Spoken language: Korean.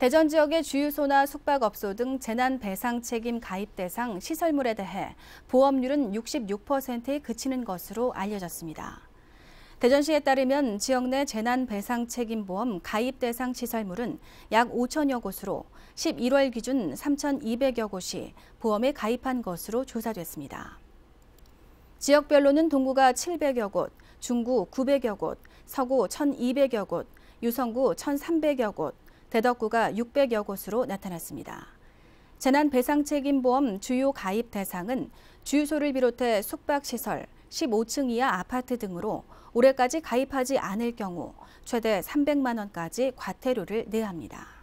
대전 지역의 주유소나 숙박업소 등 재난 배상 책임 가입 대상 시설물에 대해 보험률은 66%에 그치는 것으로 알려졌습니다. 대전시에 따르면 지역 내 재난 배상 책임 보험 가입 대상 시설물은 약 5천여 곳으로 11월 기준 3,200여 곳이 보험에 가입한 것으로 조사됐습니다. 지역별로는 동구가 700여 곳, 중구 900여 곳, 서구 1,200여 곳, 유성구 1,300여 곳, 대덕구가 600여 곳으로 나타났습니다. 재난배상책임보험 주요 가입 대상은 주유소를 비롯해 숙박시설, 15층 이하 아파트 등으로 올해까지 가입하지 않을 경우 최대 300만 원까지 과태료를 내야 합니다.